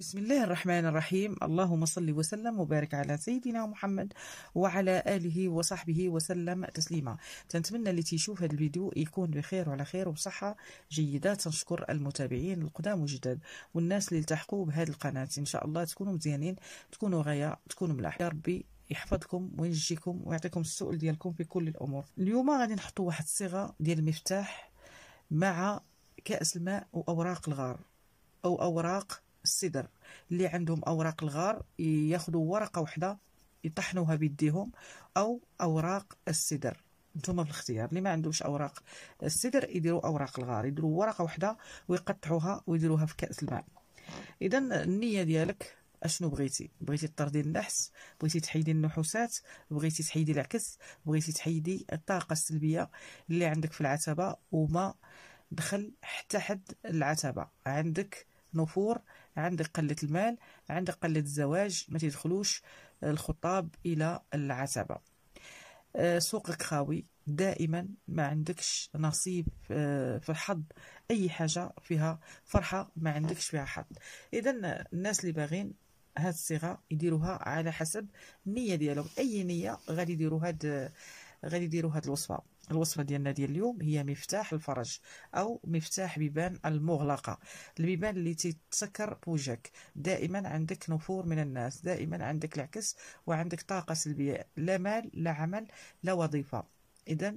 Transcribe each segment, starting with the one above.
بسم الله الرحمن الرحيم اللهم صل وسلم وبارك على سيدنا محمد وعلى آله وصحبه وسلم تسليما تنتمنى اللي تيشوف هذا الفيديو يكون بخير وعلى خير وبصحة جيدة تنشكر المتابعين القدام والجداد والناس اللي التحقوا بهذه القناة إن شاء الله تكونوا مزيانين تكونوا غاية تكونوا ملاح يا ربي يحفظكم وينجيكم ويعطيكم السؤل ديالكم في كل الأمور اليوم غادي نحطوا واحد الصيغة ديال المفتاح مع كأس الماء وأوراق الغار أو أوراق السدر اللي عندهم اوراق الغار ياخذوا ورقه واحده يطحنوها بيديهم او اوراق السدر نتوما في الاختيار اللي ما عندوش اوراق السدر يديروا اوراق الغار يديروا ورقه واحده ويقطعوها ويديروها في كاس الماء اذا النيه ديالك اشنو بغيتي بغيتي تطردي النحس بغيتي تحيدي النحوسات بغيتي تحيدي العكس بغيتي تحيدي الطاقه السلبيه اللي عندك في العتبه وما دخل حتى حد العتبه عندك نفور عندك قلة المال عندك قلة الزواج ما تدخلوش الخطاب إلى العتبة آه، سوقك خاوي دائما ما عندكش نصيب آه، في الحظ أي حاجة فيها فرحة ما عندكش فيها حظ إذا الناس اللي باغين هاد الصيغة يديروها على حسب النية ديالهم أي نية غادي يديروا هاد غادي يديروا هاد الوصفة الوصفه ديالنا ديال اليوم هي مفتاح الفرج او مفتاح بيبان المغلقه البيبان اللي تتسكر بوجهك دائما عندك نفور من الناس دائما عندك العكس وعندك طاقه سلبيه لا مال لا عمل لا وظيفه اذا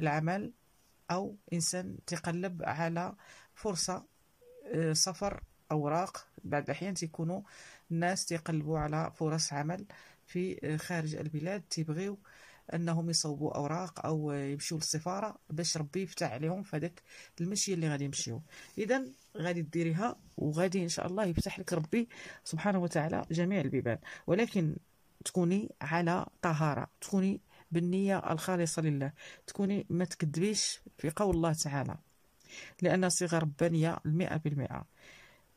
العمل او انسان تقلب على فرصه آه، سفر اوراق بعض الاحيان تيكونوا الناس تيقلبوا على فرص عمل في آه، خارج البلاد تيبغيو انهم يصوبوا اوراق او يمشيو للسفاره باش ربي يفتح عليهم في هذاك المشي اللي غادي يمشيو اذا غادي ديريها وغادي ان شاء الله يفتح لك ربي سبحانه وتعالى جميع البيبان ولكن تكوني على طهاره تكوني بالنيه الخالصه لله تكوني ما تكذبيش في قول الله تعالى لان صيغه ربانيه المئة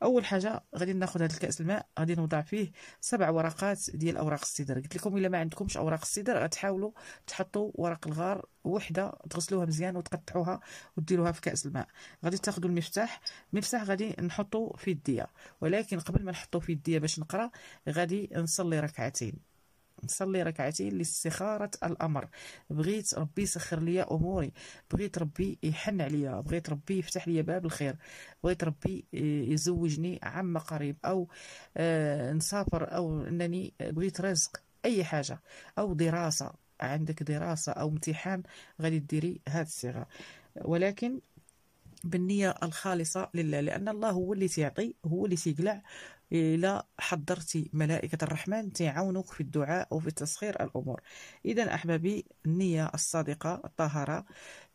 اول حاجه غادي ناخذ هذا الكاس الماء غادي نوضع فيه سبع ورقات ديال اوراق السدر قلت لكم الا ما عندكمش اوراق السدر غتحاولوا تحطوا ورق الغار وحده تغسلوها مزيان وتقطعوها وديروها في كاس الماء غادي تاخذوا المفتاح المفتاح غادي نحطو في يديا ولكن قبل ما نحطوا في يديا باش نقرا غادي نصلي ركعتين نصلي ركعتين لاستخارة الأمر بغيت ربي يسخر لي أموري بغيت ربي يحن عليا بغيت ربي يفتح لي باب الخير بغيت ربي يزوجني عم قريب أو آه، نسافر أو أنني بغيت رزق أي حاجة أو دراسة عندك دراسة أو امتحان غادي ديري هذه الصيغة ولكن بالنية الخالصة لله لأن الله هو اللي تيعطي هو اللي تيقلع إلى حضرتي ملائكة الرحمن تعاونوك في الدعاء وفي تسخير الأمور إذا أحبابي النية الصادقة الطاهرة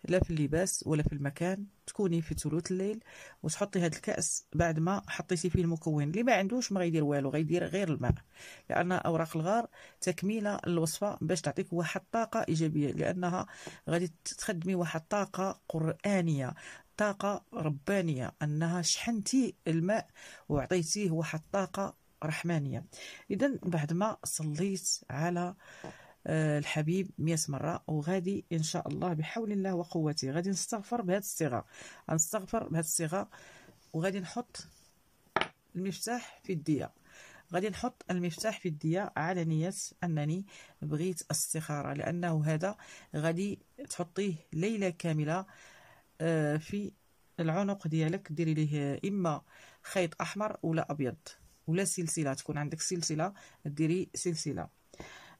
لا في اللباس ولا في المكان تكوني في ثلث الليل وتحطي هذا الكأس بعد ما حطيتي فيه المكون اللي ما عندوش ما غيدير والو غيدير غير الماء لأن أوراق الغار تكميلة للوصفة باش تعطيك واحد الطاقه إيجابية لأنها غادي تخدمي واحد الطاقه قرآنية طاقة ربانية أنها شحنتي الماء وعطيتيه واحد الطاقة رحمانية إذا بعد ما صليت على آه، الحبيب مئة مرة وغادي إن شاء الله بحول الله وقوته غادي نستغفر بهذه الصيغة غنستغفر بهذه الصيغة وغادي نحط المفتاح في الدية غادي نحط المفتاح في الدية على نية أنني بغيت استخارة لأنه هذا غادي تحطيه ليلة كاملة آه، في العنق ديالك ديري ليه اما خيط احمر ولا ابيض ولا سلسله تكون عندك سلسله ديري سلسله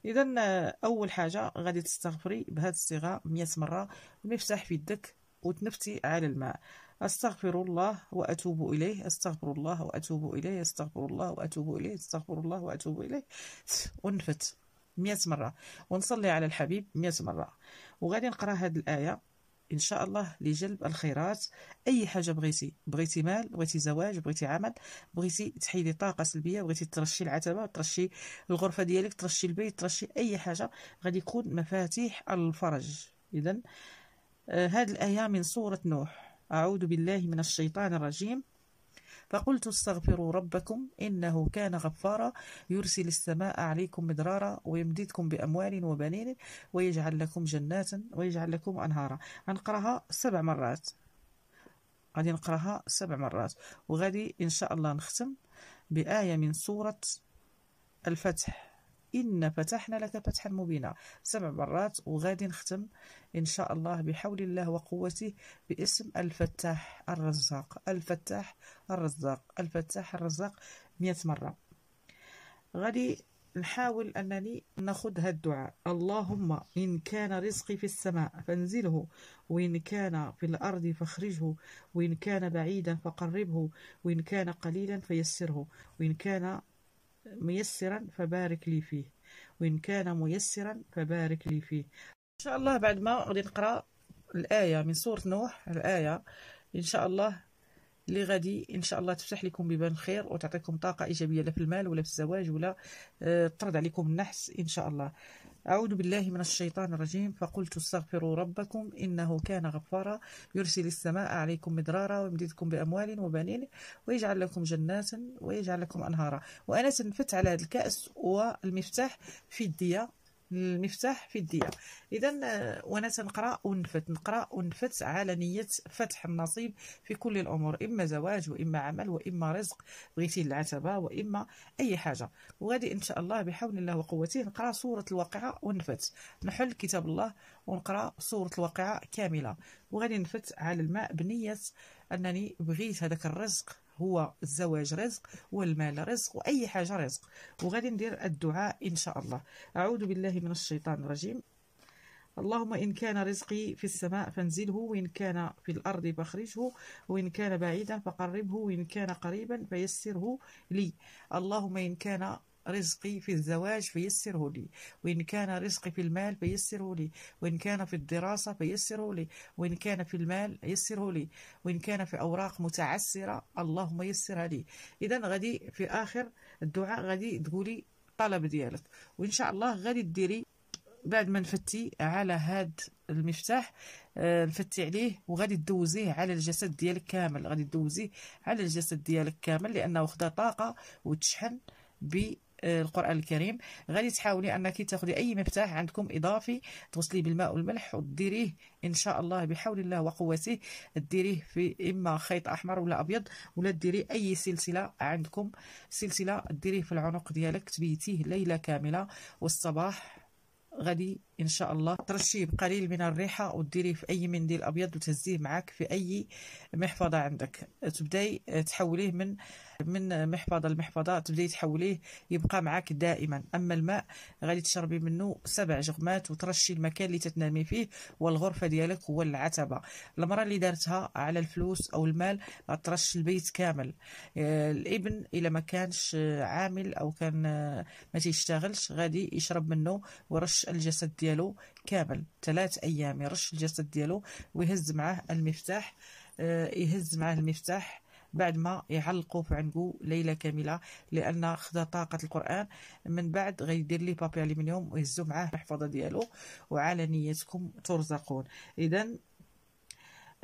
اذا آه، اول حاجه غادي تستغفري بهذا الصيغه 100 مره ونفتح في يدك وتنفتي على الماء استغفر الله واتوب اليه استغفر الله واتوب اليه استغفر الله واتوب اليه استغفر الله واتوب اليه ونفت 100 مره ونصلي على الحبيب 100 مره وغادي نقرا هذه الايه ان شاء الله لجلب الخيرات اي حاجه بغيتي بغيتي مال بغيتي زواج بغيتي عمل بغيتي تحيدي طاقه سلبيه بغيتي ترشي العتبه ترشي الغرفه ديالك ترشي البيت ترشي اي حاجه غادي يكون مفاتيح الفرج اذا آه، هذه الايه من سوره نوح اعوذ بالله من الشيطان الرجيم فقلت استغفروا ربكم إنه كان غفارا يرسل السماء عليكم مدرارا ويمددكم بأموال وبنين ويجعل لكم جنات ويجعل لكم أنهارا غنقراها سبع مرات غادي نقراها سبع مرات وغادي إن شاء الله نختم بآية من سورة الفتح إن فتحنا لك فتحا مبينا سبع مرات وغادي نختم إن شاء الله بحول الله وقوته باسم الفتاح الرزاق الفتاح الرزاق الفتاح الرزاق مئة مرة غادي نحاول أنني ناخذ هذا الدعاء اللهم إن كان رزقي في السماء فانزله وإن كان في الأرض فاخرجه وإن كان بعيدا فقربه وإن كان قليلا فيسره وإن كان ميسرا فبارك لي فيه وإن كان ميسرا فبارك لي فيه إن شاء الله بعد ما غادي نقرأ الآية من سورة نوح الآية إن شاء الله اللي غادي ان شاء الله تفتح لكم بيبان خير وتعطيكم طاقه ايجابيه لا في المال ولا في الزواج ولا آه، تطرد عليكم النحس ان شاء الله أعوذ بالله من الشيطان الرجيم فقلت استغفروا ربكم إنه كان غفارا يرسل السماء عليكم مدرارا ويمددكم بأموال وبنين ويجعل لكم جنات ويجعل لكم أنهارا وأنا سنفت على هذا الكأس والمفتاح في الدية المفتاح في الدية إذا وأنا تنقرأ ونفت نقرأ ونفت على نية فتح النصيب في كل الأمور إما زواج وإما عمل وإما رزق بغيتي العتبة وإما أي حاجة وغادي إن شاء الله بحول الله وقوته نقرأ سورة الواقعة ونفت نحل كتاب الله ونقرأ سورة الواقعة كاملة وغادي نفت على الماء بنية أنني بغيت هذاك الرزق هو الزواج رزق والمال رزق واي حاجه رزق وغادي ندير الدعاء ان شاء الله اعوذ بالله من الشيطان الرجيم اللهم إن كان رزقي في السماء فانزله وإن كان في الأرض فاخرجه وإن كان بعيدا فقربه وإن كان قريبا فيسره لي اللهم إن كان رزقي في الزواج فيسره لي وإن كان رزقي في المال فيسره لي وإن كان في الدراسة فيسره لي وإن كان في المال يسره لي وإن كان في أوراق متعسرة اللهم يسرها لي إذا غادي في آخر الدعاء غادي تقولي الطلب ديالك وإن شاء الله غادي ديري بعد ما نفتي على هاد المفتاح آه، نفتي عليه وغادي تدوزيه على الجسد ديالك كامل غادي تدوزيه على الجسد ديالك كامل لانه خدا طاقه وتشحن بي القران الكريم غادي تحاولي انك تاخذي اي مفتاح عندكم اضافي تغسليه بالماء والملح وديريه ان شاء الله بحول الله وقوته ديريه في اما خيط احمر ولا ابيض ولا ديري اي سلسله عندكم سلسله ديريه في العنق ديالك تبيتيه ليله كامله والصباح غادي ان شاء الله ترشيه بقليل من الريحه وديريه في اي منديل ابيض وتهزيه معك في اي محفظه عندك تبداي تحوليه من من محفظه لمحفظه تبداي تحوليه يبقى معك دائما اما الماء غادي تشربي منه سبع جغمات وترشي المكان اللي تتنامي فيه والغرفه ديالك هو العتبه المراه اللي دارتها على الفلوس او المال غترش البيت كامل آه، الابن الى ما كانش عامل او كان آه، ما تيشتغلش غادي يشرب منه ورش الجسد ديالو كامل ثلاث ايام يرش الجسد ديالو ويهز معاه المفتاح آه، يهز معاه المفتاح بعد ما يعلقوا في عنقو ليله كامله لان خدا طاقه القران من بعد غيدير ليه بابي ألمنيوم ويهزو معاه المحفظه ديالو وعلى نيتكم ترزقون اذا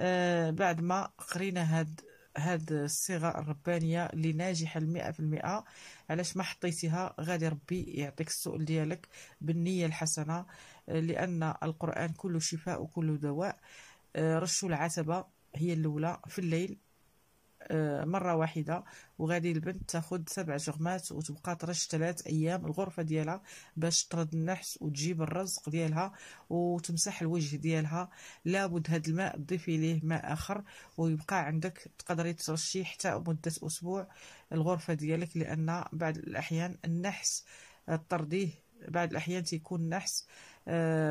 آه، بعد ما قرينا هاد هاد الصيغه الربانيه اللي ناجحه المئة في المئة علاش ما حطيتيها غادي ربي يعطيك السؤال ديالك بالنيه الحسنه آه، لان القران كله شفاء وكله دواء آه، رشوا العتبه هي الاولى في الليل آه، مره واحده وغادي البنت تاخذ سبع جغمات وتبقى ترش ثلاث ايام الغرفه ديالها باش ترد النحس وتجيب الرزق ديالها وتمسح الوجه ديالها لابد هاد الماء تضيفي ليه ماء اخر ويبقى عندك تقدري ترشي حتى مده اسبوع الغرفه ديالك لان بعض الاحيان النحس تطرديه بعض الاحيان تيكون نحس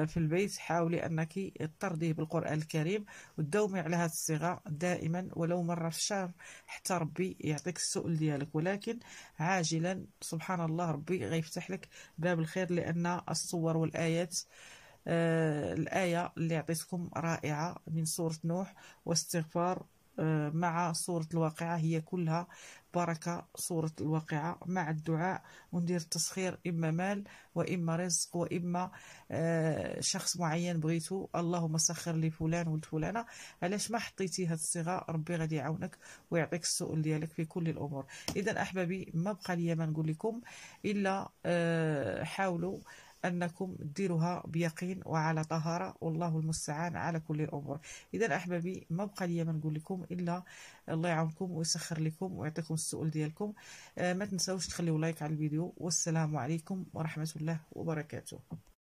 في البيت حاولي أنك ترضيه بالقرآن الكريم وتداومي على هذه الصيغة دائما ولو مرة في الشهر حتى ربي يعطيك السؤل ديالك ولكن عاجلا سبحان الله ربي غيفتح لك باب الخير لأن الصور والآيات آه، الآية اللي عطيتكم رائعة من سورة نوح واستغفار آه، مع صورة الواقعة هي كلها بركة صورة الواقعة مع الدعاء وندير التسخير إما مال وإما رزق وإما آه، شخص معين بغيتو اللهم سخر لي فلان ولد فلانة علاش ما حطيتي هاد الصيغة ربي غادي يعاونك ويعطيك السؤل ديالك في كل الأمور إذا أحبابي ما بقى لي ما نقول لكم إلا آه، حاولوا أنكم ديروها بيقين وعلى طهارة والله المستعان على كل الأمور إذا أحبابي ما بقى لي ما نقول لكم إلا الله يعاونكم ويسخر لكم ويعطيكم السؤال ديالكم آه، ما تنساوش تخليو لايك على الفيديو والسلام عليكم ورحمة الله وبركاته